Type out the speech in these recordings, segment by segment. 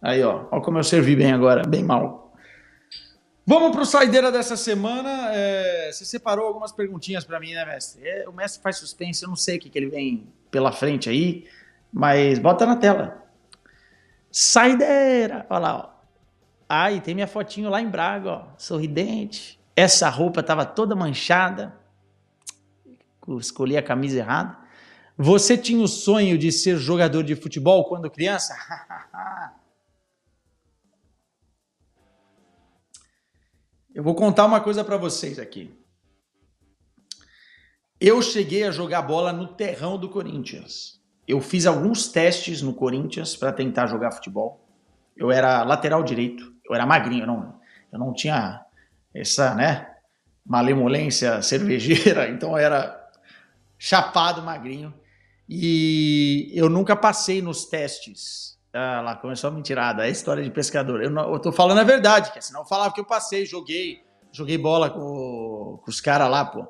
Aí, ó. Olha como eu servi bem agora, bem mal. Vamos para o Saideira dessa semana. É, você separou algumas perguntinhas para mim, né, mestre? É, o mestre faz suspense, eu não sei o que, que ele vem pela frente aí, mas bota na tela. Saideira! Olha lá, ó. Ah, e tem minha fotinho lá em Braga, ó, sorridente. Essa roupa tava toda manchada. Escolhi a camisa errada. Você tinha o sonho de ser jogador de futebol quando criança? Eu vou contar uma coisa para vocês aqui. Eu cheguei a jogar bola no terrão do Corinthians. Eu fiz alguns testes no Corinthians para tentar jogar futebol. Eu era lateral direito, eu era magrinho, eu não, eu não tinha essa, né, malemolência cervejeira, então eu era chapado, magrinho. E eu nunca passei nos testes ah, lá começou a mentirada. É história de pescador. Eu, não, eu tô falando a verdade, que senão eu falava que eu passei, joguei, joguei bola com, com os caras lá, pô.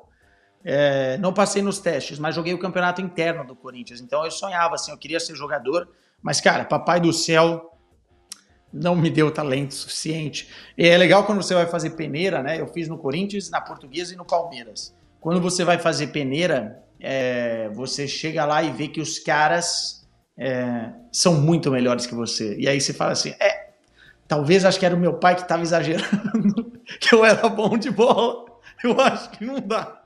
É, não passei nos testes, mas joguei o campeonato interno do Corinthians. Então eu sonhava assim, eu queria ser jogador, mas cara, papai do céu não me deu talento suficiente. E é legal quando você vai fazer peneira, né? Eu fiz no Corinthians, na Portuguesa e no Palmeiras. Quando você vai fazer peneira, é, você chega lá e vê que os caras é, são muito melhores que você. E aí você fala assim, é, talvez acho que era o meu pai que estava exagerando, que eu era bom de bola. Eu acho que não dá.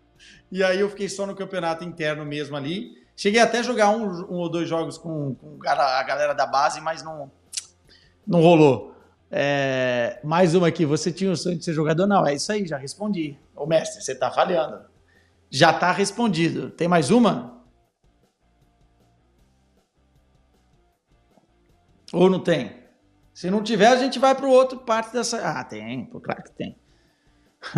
E aí eu fiquei só no campeonato interno mesmo ali. Cheguei até a jogar um, um ou dois jogos com, com, a galera da base, mas não, não rolou. É, mais uma aqui. Você tinha o sonho de ser jogador? Não, é isso aí, já respondi. Ô mestre, você está falhando. Já está respondido. Tem mais uma? Ou não tem? Se não tiver, a gente vai para o outro parte dessa. Ah, tem, pô, claro que tem.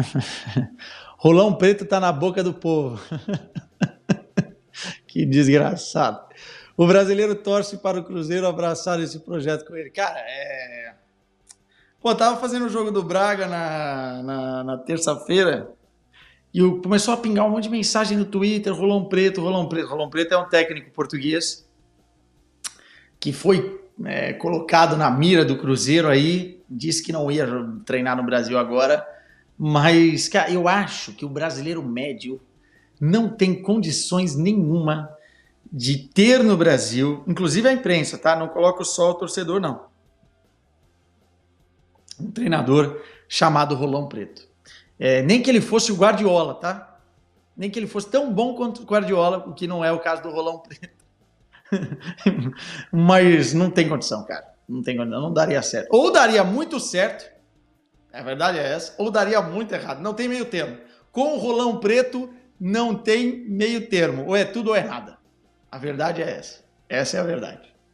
Rolão preto está na boca do povo. que desgraçado. O brasileiro torce para o Cruzeiro abraçar esse projeto com ele. Cara, é. Pô, tava fazendo o jogo do Braga na, na, na terça-feira e começou a pingar um monte de mensagem no Twitter: Rolão Preto, Rolão Preto. Rolão Preto é um técnico português que foi é, colocado na mira do Cruzeiro aí, disse que não ia treinar no Brasil agora, mas cara, eu acho que o brasileiro médio não tem condições nenhuma de ter no Brasil, inclusive a imprensa, tá? Não coloco só o torcedor, não. Um treinador chamado Rolão Preto. É, nem que ele fosse o Guardiola, tá? Nem que ele fosse tão bom quanto o Guardiola, o que não é o caso do Rolão Preto. Mas não tem condição, cara. Não tem condição, não daria certo. Ou daria muito certo, a verdade é essa, ou daria muito errado. Não tem meio termo. Com o rolão preto, não tem meio termo. Ou é tudo ou é nada. A verdade é essa. Essa é a verdade.